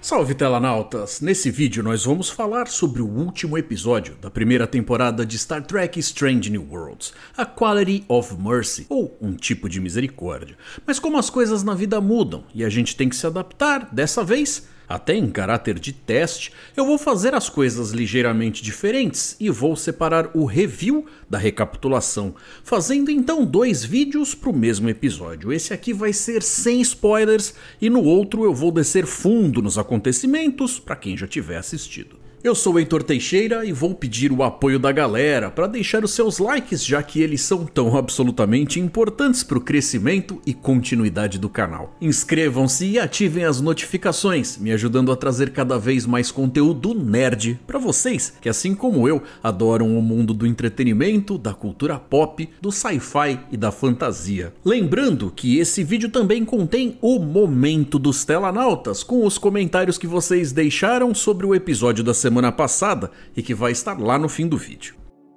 Salve telanautas! Nesse vídeo nós vamos falar sobre o último episódio da primeira temporada de Star Trek Strange New Worlds, a Quality of Mercy, ou um tipo de misericórdia. Mas como as coisas na vida mudam e a gente tem que se adaptar, dessa vez até em caráter de teste, eu vou fazer as coisas ligeiramente diferentes e vou separar o review da recapitulação, fazendo então dois vídeos para o mesmo episódio. Esse aqui vai ser sem spoilers e no outro eu vou descer fundo nos acontecimentos para quem já tiver assistido. Eu sou o Heitor Teixeira e vou pedir o apoio da galera para deixar os seus likes, já que eles são tão absolutamente importantes para o crescimento e continuidade do canal. Inscrevam-se e ativem as notificações, me ajudando a trazer cada vez mais conteúdo nerd para vocês, que assim como eu, adoram o mundo do entretenimento, da cultura pop, do sci-fi e da fantasia. Lembrando que esse vídeo também contém o momento dos telanautas, com os comentários que vocês deixaram sobre o episódio da semana semana passada e que vai estar lá no fim do vídeo.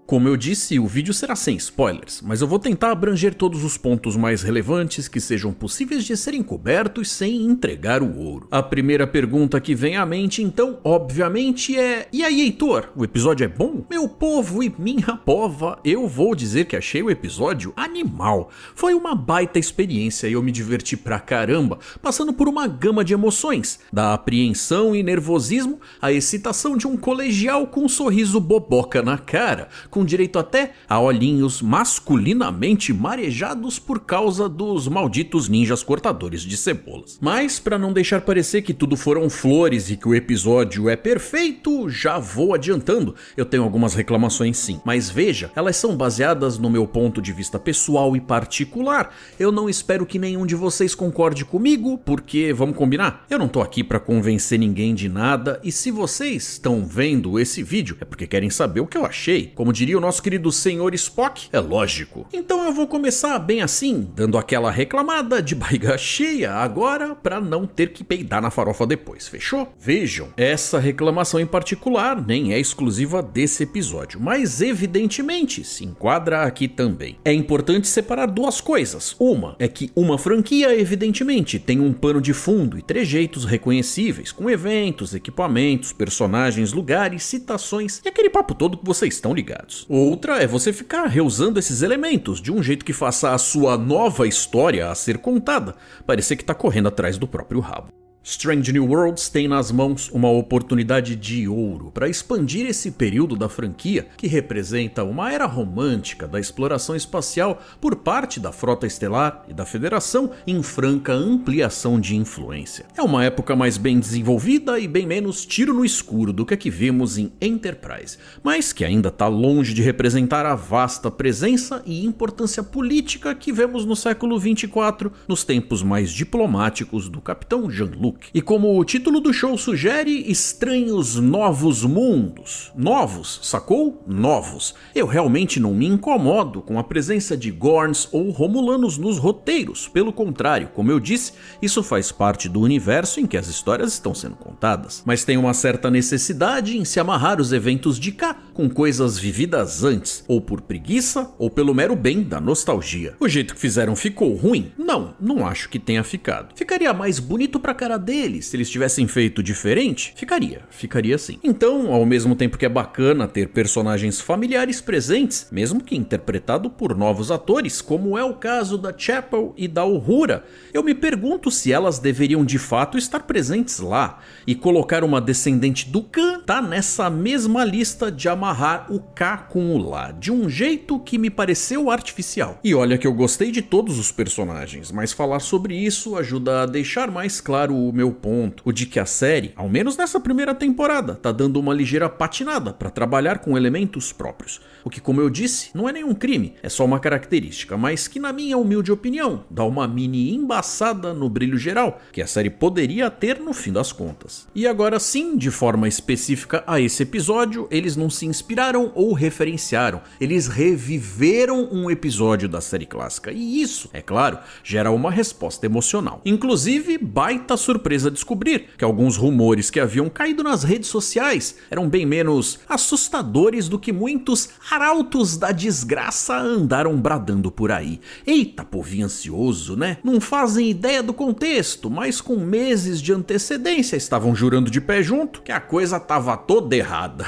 Como eu disse, o vídeo será sem spoilers, mas eu vou tentar abranger todos os pontos mais relevantes que sejam possíveis de serem cobertos sem entregar o ouro. A primeira pergunta que vem à mente, então, obviamente, é: E aí, Heitor, o episódio é bom? Meu povo e minha pova, eu vou dizer que achei o episódio animal. Foi uma baita experiência e eu me diverti pra caramba, passando por uma gama de emoções, da apreensão e nervosismo à excitação de um colegial com um sorriso boboca na cara, com com direito até a olhinhos masculinamente marejados por causa dos malditos ninjas cortadores de cebolas. Mas, para não deixar parecer que tudo foram flores e que o episódio é perfeito, já vou adiantando. Eu tenho algumas reclamações sim, mas veja, elas são baseadas no meu ponto de vista pessoal e particular. Eu não espero que nenhum de vocês concorde comigo, porque vamos combinar, eu não tô aqui para convencer ninguém de nada e se vocês estão vendo esse vídeo é porque querem saber o que eu achei. Como diria diria o nosso querido senhor Spock? É lógico. Então eu vou começar bem assim, dando aquela reclamada de barriga cheia agora para não ter que peidar na farofa depois, fechou? Vejam, essa reclamação em particular nem é exclusiva desse episódio, mas evidentemente se enquadra aqui também. É importante separar duas coisas. Uma é que uma franquia, evidentemente, tem um pano de fundo e trejeitos reconhecíveis, com eventos, equipamentos, personagens, lugares, citações e aquele papo todo que vocês estão ligados. Outra é você ficar reusando esses elementos de um jeito que faça a sua nova história a ser contada parecer que está correndo atrás do próprio rabo. Strange New Worlds tem nas mãos uma oportunidade de ouro para expandir esse período da franquia, que representa uma era romântica da exploração espacial por parte da Frota Estelar e da Federação em franca ampliação de influência. É uma época mais bem desenvolvida e bem menos tiro no escuro do que a que vimos em Enterprise, mas que ainda está longe de representar a vasta presença e importância política que vemos no século 24, nos tempos mais diplomáticos do Capitão Jean-Luc e como o título do show sugere, Estranhos Novos Mundos. Novos, sacou? Novos. Eu realmente não me incomodo com a presença de Gorns ou Romulanos nos roteiros, pelo contrário, como eu disse, isso faz parte do universo em que as histórias estão sendo contadas. Mas tem uma certa necessidade em se amarrar os eventos de cá com coisas vividas antes, ou por preguiça, ou pelo mero bem da nostalgia. O jeito que fizeram ficou ruim? Não, não acho que tenha ficado. Ficaria mais bonito pra cara deles. Se eles tivessem feito diferente, ficaria, ficaria assim. Então, ao mesmo tempo que é bacana ter personagens familiares presentes, mesmo que interpretado por novos atores, como é o caso da Chapel e da Uhura, eu me pergunto se elas deveriam de fato estar presentes lá e colocar uma descendente do Khan tá nessa mesma lista de amarrar o K com o Lá, de um jeito que me pareceu artificial. E olha que eu gostei de todos os personagens, mas falar sobre isso ajuda a deixar mais claro o o meu ponto, o de que a série, ao menos nessa primeira temporada, tá dando uma ligeira patinada para trabalhar com elementos próprios. O que, como eu disse, não é nenhum crime, é só uma característica, mas que, na minha humilde opinião, dá uma mini embaçada no brilho geral que a série poderia ter no fim das contas. E agora sim, de forma específica a esse episódio, eles não se inspiraram ou referenciaram, eles reviveram um episódio da série clássica. E isso, é claro, gera uma resposta emocional. Inclusive, baita surpresa surpresa descobrir que alguns rumores que haviam caído nas redes sociais eram bem menos assustadores do que muitos arautos da desgraça andaram bradando por aí. Eita, povinho ansioso, né? Não fazem ideia do contexto, mas com meses de antecedência estavam jurando de pé junto que a coisa tava toda errada.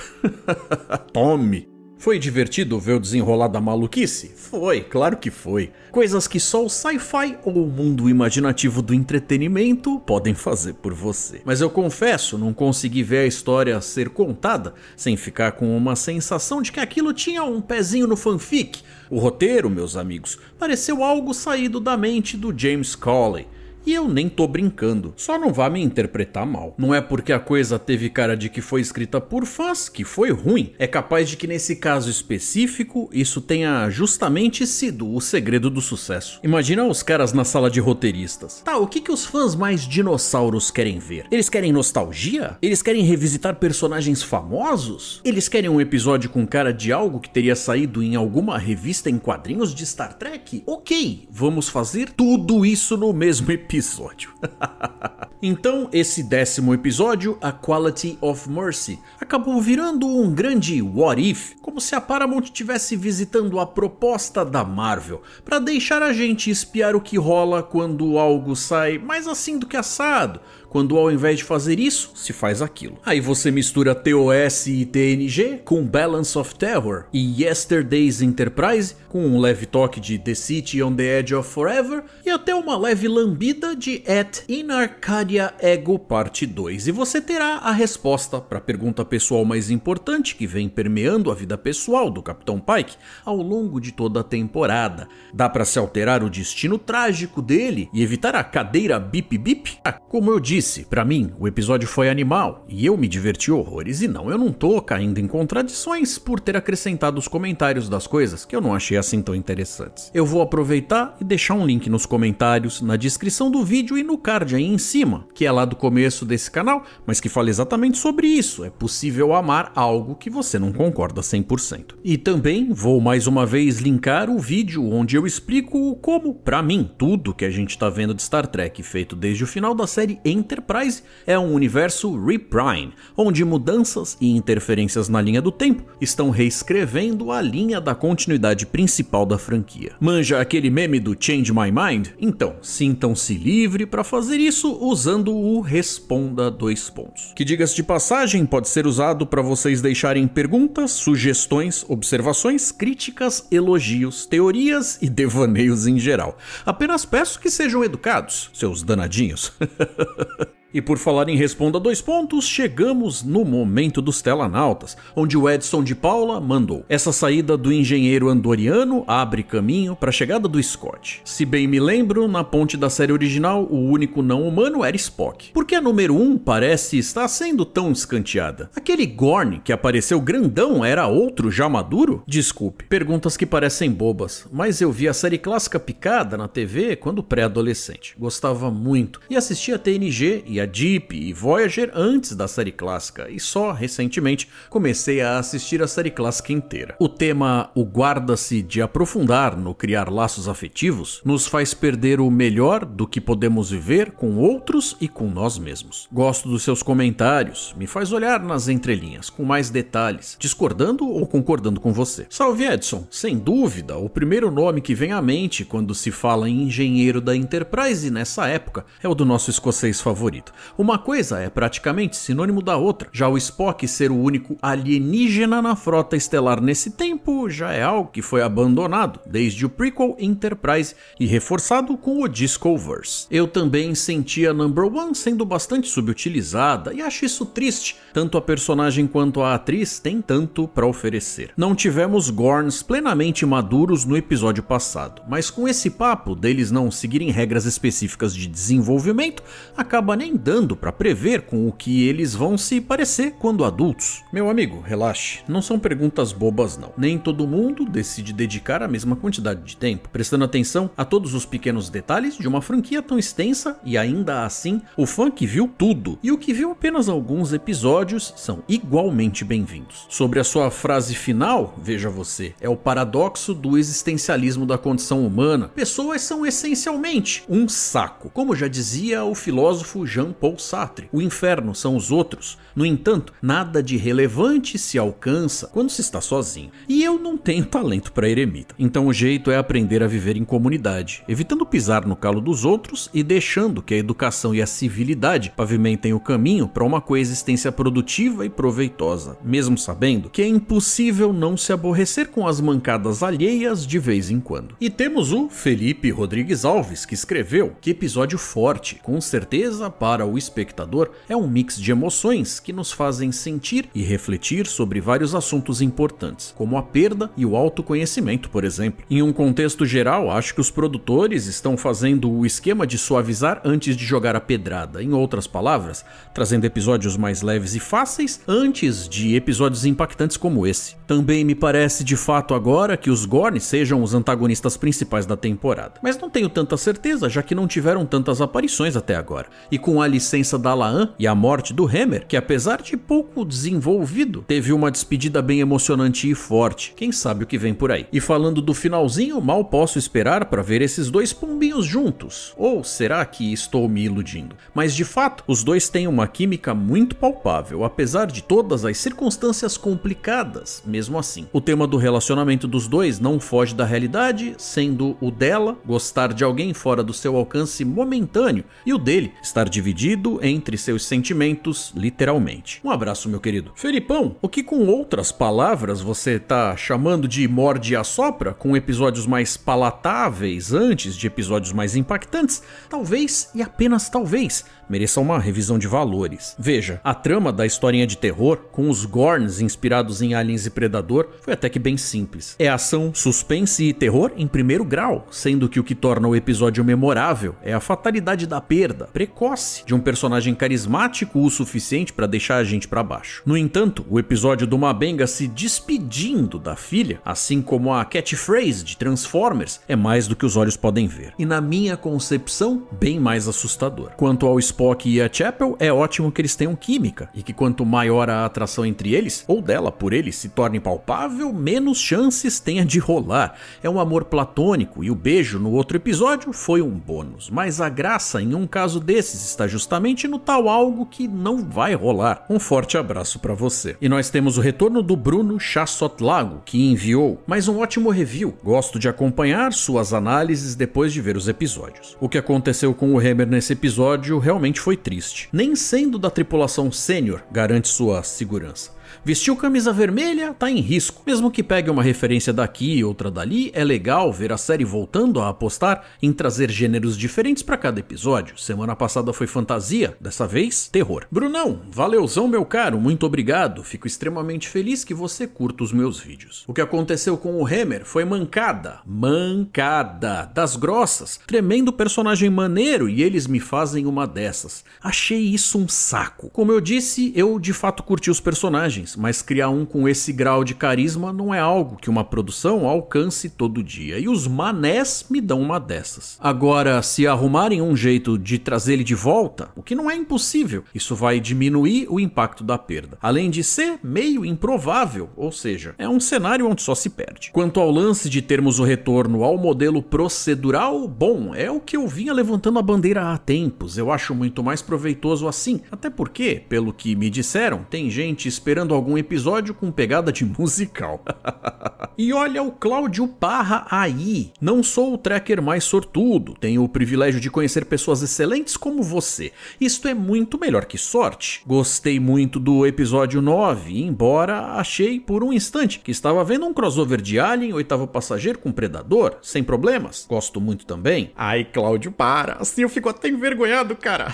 Tome! Foi divertido ver o desenrolar da maluquice? Foi, claro que foi. Coisas que só o sci-fi ou o mundo imaginativo do entretenimento podem fazer por você. Mas eu confesso, não consegui ver a história ser contada sem ficar com uma sensação de que aquilo tinha um pezinho no fanfic. O roteiro, meus amigos, pareceu algo saído da mente do James Colley. E eu nem tô brincando, só não vá me interpretar mal. Não é porque a coisa teve cara de que foi escrita por fãs que foi ruim. É capaz de que nesse caso específico, isso tenha justamente sido o segredo do sucesso. Imagina os caras na sala de roteiristas. Tá, o que, que os fãs mais dinossauros querem ver? Eles querem nostalgia? Eles querem revisitar personagens famosos? Eles querem um episódio com cara de algo que teria saído em alguma revista em quadrinhos de Star Trek? Ok, vamos fazer tudo isso no mesmo episódio episódio. então, esse décimo episódio, A Quality of Mercy, acabou virando um grande what if, como se a Paramount estivesse visitando a proposta da Marvel, para deixar a gente espiar o que rola quando algo sai mais assim do que assado, quando ao invés de fazer isso, se faz aquilo. Aí você mistura TOS e TNG com Balance of Terror e Yesterday's Enterprise com um leve toque de The City on the Edge of Forever e até uma leve lambida de At In Arcadia Ego Parte 2. E você terá a resposta para a pergunta pessoal mais importante que vem permeando a vida pessoal do Capitão Pike ao longo de toda a temporada. Dá para se alterar o destino trágico dele e evitar a cadeira bip bip? Ah, como eu disse, disse, para mim, o episódio foi animal e eu me diverti horrores. E não, eu não tô caindo em contradições por ter acrescentado os comentários das coisas que eu não achei assim tão interessantes. Eu vou aproveitar e deixar um link nos comentários, na descrição do vídeo e no card aí em cima, que é lá do começo desse canal, mas que fala exatamente sobre isso. É possível amar algo que você não concorda 100%. E também vou mais uma vez linkar o vídeo onde eu explico como, para mim, tudo que a gente tá vendo de Star Trek feito desde o final da série Enter Enterprise é um universo Reprime, onde mudanças e interferências na linha do tempo estão reescrevendo a linha da continuidade principal da franquia. Manja aquele meme do Change My Mind? Então, sintam-se livre para fazer isso usando o Responda dois pontos. Que diga-se de passagem, pode ser usado para vocês deixarem perguntas, sugestões, observações, críticas, elogios, teorias e devaneios em geral. Apenas peço que sejam educados, seus danadinhos. E por falar em Responda Dois Pontos, chegamos no momento dos telanautas, onde o Edson de Paula mandou. Essa saída do engenheiro andoriano abre caminho para a chegada do Scott. Se bem me lembro, na ponte da série original, o único não humano era Spock. Por que a número 1 um parece estar sendo tão escanteada? Aquele Gorn que apareceu grandão era outro já maduro? Desculpe, perguntas que parecem bobas, mas eu vi a série clássica picada na TV quando pré-adolescente. Gostava muito e assistia TNG e a Deep e Voyager antes da série clássica e só recentemente comecei a assistir a série clássica inteira. O tema O Guarda-se de aprofundar no criar laços afetivos nos faz perder o melhor do que podemos viver com outros e com nós mesmos. Gosto dos seus comentários, me faz olhar nas entrelinhas com mais detalhes, discordando ou concordando com você. Salve Edson, sem dúvida, o primeiro nome que vem à mente quando se fala em engenheiro da Enterprise nessa época é o do nosso escocês favorito uma coisa é praticamente sinônimo da outra. Já o Spock ser o único alienígena na frota estelar nesse tempo já é algo que foi abandonado desde o prequel Enterprise e reforçado com o Discoverse. Eu também senti a Number One sendo bastante subutilizada e acho isso triste. Tanto a personagem quanto a atriz têm tanto para oferecer. Não tivemos Gorns plenamente maduros no episódio passado, mas com esse papo deles não seguirem regras específicas de desenvolvimento, acaba nem dando para prever com o que eles vão se parecer quando adultos? Meu amigo, relaxe, não são perguntas bobas não. Nem todo mundo decide dedicar a mesma quantidade de tempo, prestando atenção a todos os pequenos detalhes de uma franquia tão extensa e ainda assim, o fã que viu tudo e o que viu apenas alguns episódios são igualmente bem-vindos. Sobre a sua frase final, veja você, é o paradoxo do existencialismo da condição humana. Pessoas são essencialmente um saco, como já dizia o filósofo Jean Jean-Paul Sartre. O inferno são os outros. No entanto, nada de relevante se alcança quando se está sozinho. E eu não tenho talento para eremita. Então o jeito é aprender a viver em comunidade, evitando pisar no calo dos outros e deixando que a educação e a civilidade pavimentem o caminho para uma coexistência produtiva e proveitosa, mesmo sabendo que é impossível não se aborrecer com as mancadas alheias de vez em quando. E temos o Felipe Rodrigues Alves que escreveu: "Que episódio forte, com certeza para para o espectador é um mix de emoções que nos fazem sentir e refletir sobre vários assuntos importantes, como a perda e o autoconhecimento, por exemplo. Em um contexto geral, acho que os produtores estão fazendo o esquema de suavizar antes de jogar a pedrada, em outras palavras, trazendo episódios mais leves e fáceis antes de episódios impactantes como esse. Também me parece de fato agora que os Gorn sejam os antagonistas principais da temporada, mas não tenho tanta certeza, já que não tiveram tantas aparições até agora. E com a licença da Laan e a morte do Hammer, que apesar de pouco desenvolvido, teve uma despedida bem emocionante e forte. Quem sabe o que vem por aí. E falando do finalzinho, mal posso esperar para ver esses dois pombinhos juntos. Ou será que estou me iludindo? Mas de fato, os dois têm uma química muito palpável, apesar de todas as circunstâncias complicadas, mesmo assim. O tema do relacionamento dos dois não foge da realidade, sendo o dela gostar de alguém fora do seu alcance momentâneo e o dele estar dividido dividido entre seus sentimentos, literalmente. Um abraço, meu querido. Felipão, o que com outras palavras você tá chamando de morde a sopra, com episódios mais palatáveis antes de episódios mais impactantes? Talvez e apenas talvez mereçam uma revisão de valores. Veja, a trama da historinha de terror, com os Gorns inspirados em Aliens e Predador, foi até que bem simples. É ação, suspense e terror em primeiro grau, sendo que o que torna o episódio memorável é a fatalidade da perda, precoce, de um personagem carismático o suficiente para deixar a gente para baixo. No entanto, o episódio do Mabenga se despedindo da filha, assim como a catchphrase de Transformers, é mais do que os olhos podem ver. E na minha concepção, bem mais assustador. Quanto ao Spock e a Chapel, é ótimo que eles tenham química e que quanto maior a atração entre eles, ou dela por eles se torne palpável, menos chances tenha de rolar. É um amor platônico e o beijo no outro episódio foi um bônus, mas a graça em um caso desses está justamente no tal algo que não vai rolar. Um forte abraço para você. E nós temos o retorno do Bruno Chassotlago, que enviou mais um ótimo review. Gosto de acompanhar suas análises depois de ver os episódios. O que aconteceu com o Hammer nesse episódio realmente realmente foi triste. Nem sendo da tripulação sênior garante sua segurança. Vestiu camisa vermelha, tá em risco. Mesmo que pegue uma referência daqui e outra dali, é legal ver a série voltando a apostar em trazer gêneros diferentes para cada episódio. Semana passada foi fantasia, dessa vez terror. Brunão, valeuzão meu caro, muito obrigado. Fico extremamente feliz que você curta os meus vídeos. O que aconteceu com o Hammer foi mancada, mancada das grossas. Tremendo personagem maneiro e eles me fazem uma dessas. Achei isso um saco. Como eu disse, eu de fato curti os personagens mas criar um com esse grau de carisma não é algo que uma produção alcance todo dia. E os manés me dão uma dessas. Agora, se arrumarem um jeito de trazer ele de volta, o que não é impossível, isso vai diminuir o impacto da perda. Além de ser meio improvável, ou seja, é um cenário onde só se perde. Quanto ao lance de termos o retorno ao modelo procedural, bom, é o que eu vinha levantando a bandeira há tempos. Eu acho muito mais proveitoso assim, até porque, pelo que me disseram, tem gente esperando algum episódio com pegada de musical. e olha o Cláudio Parra aí. Não sou o tracker mais sortudo, tenho o privilégio de conhecer pessoas excelentes como você. Isto é muito melhor que sorte. Gostei muito do episódio 9, embora achei por um instante que estava vendo um crossover de Alien, oitavo passageiro com Predador, sem problemas. Gosto muito também. Ai, Cláudio, para. Assim eu fico até envergonhado, cara.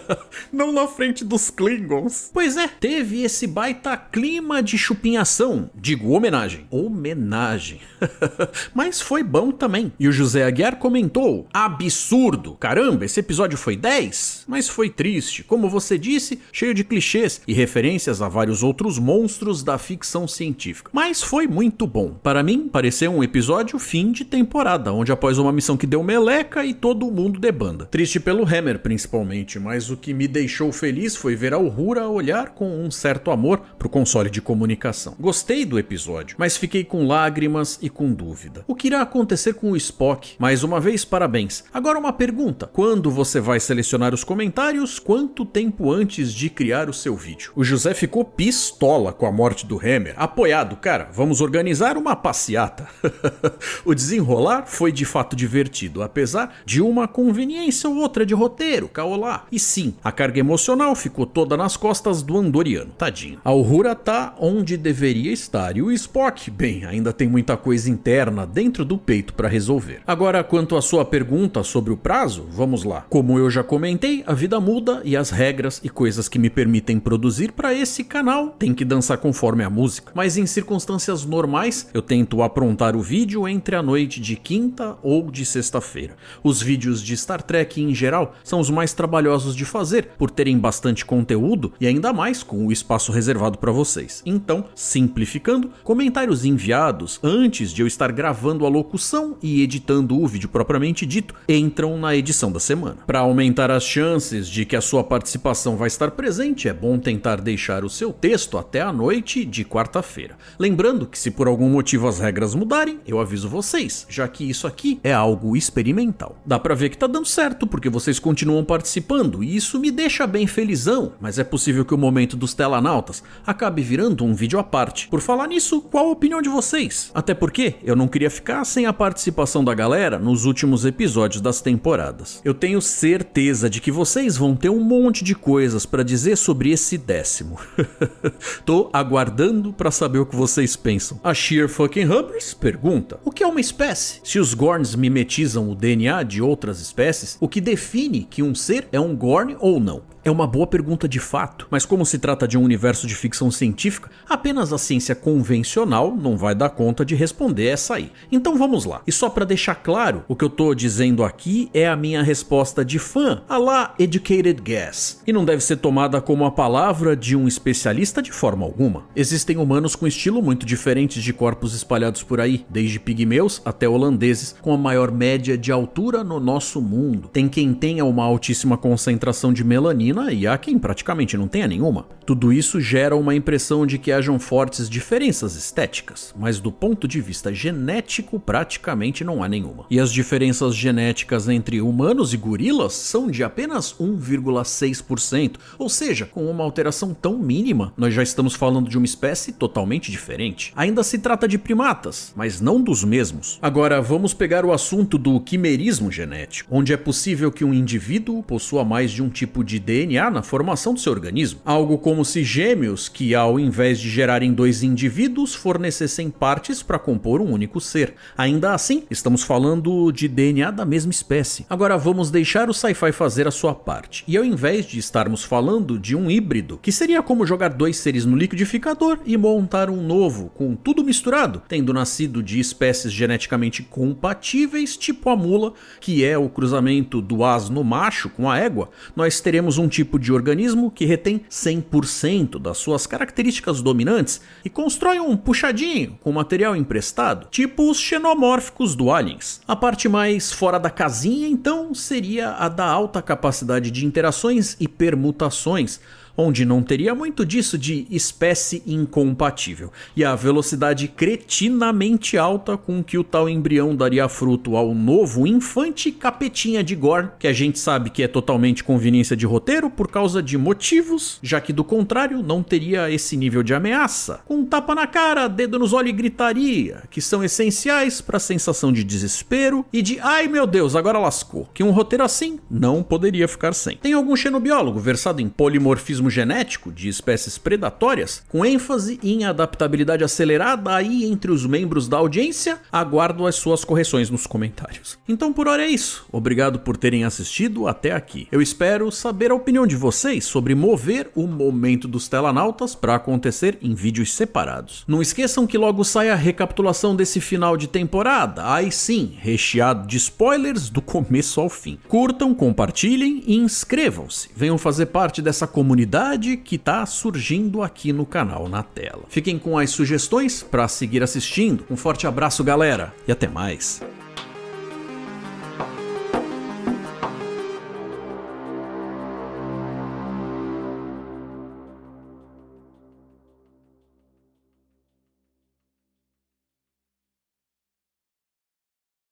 Não na frente dos Klingons. Pois é, teve esse baita clima de chupinhação, digo homenagem. Homenagem. Mas foi bom também. E o José Aguiar comentou: absurdo! Caramba, esse episódio foi 10? Mas foi triste, como você disse, cheio de clichês e referências a vários outros monstros da ficção científica. Mas foi muito bom. Para mim, pareceu um episódio fim de temporada, onde após uma missão que deu meleca e todo mundo debanda. Triste pelo Hammer, principalmente, mas o que me deixou feliz foi ver a Uhura olhar com um certo amor pro console de comunicação. Gostei do episódio, mas fiquei com lágrimas e com dúvida. O que irá acontecer com o Spock? Mais uma vez, parabéns. Agora uma pergunta: quando você vai selecionar os comentários? Quanto tempo antes de criar o seu vídeo? O José ficou pistola com a morte do Hammer. Apoiado, cara, vamos organizar uma passeata. o desenrolar foi de fato divertido, apesar de uma conveniência ou outra de roteiro, caolá. E sim, a carga emocional ficou toda nas costas do Andoriano. Tadinho. Ao Moura tá onde deveria estar e o Spock, bem, ainda tem muita coisa interna dentro do peito para resolver. Agora, quanto à sua pergunta sobre o prazo, vamos lá. Como eu já comentei, a vida muda e as regras e coisas que me permitem produzir para esse canal têm que dançar conforme a música. Mas em circunstâncias normais, eu tento aprontar o vídeo entre a noite de quinta ou de sexta-feira. Os vídeos de Star Trek em geral são os mais trabalhosos de fazer, por terem bastante conteúdo e ainda mais com o espaço reservado para para vocês. Então, simplificando, comentários enviados antes de eu estar gravando a locução e editando o vídeo propriamente dito entram na edição da semana. Para aumentar as chances de que a sua participação vai estar presente, é bom tentar deixar o seu texto até a noite de quarta-feira. Lembrando que se por algum motivo as regras mudarem, eu aviso vocês, já que isso aqui é algo experimental. Dá para ver que tá dando certo porque vocês continuam participando e isso me deixa bem felizão, mas é possível que o momento dos telanautas acabe acabe virando um vídeo à parte. Por falar nisso, qual a opinião de vocês? Até porque eu não queria ficar sem a participação da galera nos últimos episódios das temporadas. Eu tenho certeza de que vocês vão ter um monte de coisas para dizer sobre esse décimo. Tô aguardando para saber o que vocês pensam. A Sheer Fucking Hubbers pergunta: O que é uma espécie? Se os Gorns mimetizam o DNA de outras espécies, o que define que um ser é um Gorn ou não? É uma boa pergunta de fato, mas como se trata de um universo de ficção científica, apenas a ciência convencional não vai dar conta de responder essa aí. Então vamos lá. E só para deixar claro, o que eu tô dizendo aqui é a minha resposta de fã, a lá educated guess, e não deve ser tomada como a palavra de um especialista de forma alguma. Existem humanos com estilo muito diferentes de corpos espalhados por aí, desde pigmeus até holandeses, com a maior média de altura no nosso mundo. Tem quem tenha uma altíssima concentração de melanina e há quem praticamente não tenha nenhuma. Tudo isso gera uma impressão de que hajam fortes diferenças estéticas, mas do ponto de vista genético praticamente não há nenhuma. E as diferenças genéticas entre humanos e gorilas são de apenas 1,6%, ou seja, com uma alteração tão mínima, nós já estamos falando de uma espécie totalmente diferente. Ainda se trata de primatas, mas não dos mesmos. Agora vamos pegar o assunto do quimerismo genético, onde é possível que um indivíduo possua mais de um tipo de DNA DNA na formação do seu organismo. Algo como se gêmeos, que ao invés de gerarem dois indivíduos, fornecessem partes para compor um único ser. Ainda assim, estamos falando de DNA da mesma espécie. Agora vamos deixar o sci-fi fazer a sua parte. E ao invés de estarmos falando de um híbrido, que seria como jogar dois seres no liquidificador e montar um novo, com tudo misturado, tendo nascido de espécies geneticamente compatíveis, tipo a mula, que é o cruzamento do asno macho com a égua, nós teremos um tipo de organismo que retém 100% das suas características dominantes e constrói um puxadinho com material emprestado, tipo os xenomórficos do Aliens. A parte mais fora da casinha, então, seria a da alta capacidade de interações e permutações onde não teria muito disso de espécie incompatível, e a velocidade cretinamente alta com que o tal embrião daria fruto ao novo infante capetinha de Gore, que a gente sabe que é totalmente conveniência de roteiro por causa de motivos, já que do contrário não teria esse nível de ameaça. Com um tapa na cara, dedo nos olhos e gritaria, que são essenciais para a sensação de desespero e de ai meu Deus, agora lascou, que um roteiro assim não poderia ficar sem. Tem algum xenobiólogo versado em polimorfismo genético de espécies predatórias, com ênfase em adaptabilidade acelerada aí entre os membros da audiência, aguardo as suas correções nos comentários. Então por hora é isso. Obrigado por terem assistido até aqui. Eu espero saber a opinião de vocês sobre mover o momento dos telanautas para acontecer em vídeos separados. Não esqueçam que logo sai a recapitulação desse final de temporada, aí sim, recheado de spoilers do começo ao fim. Curtam, compartilhem e inscrevam-se. Venham fazer parte dessa comunidade novidade que está surgindo aqui no canal na tela. Fiquem com as sugestões para seguir assistindo. Um forte abraço, galera, e até mais.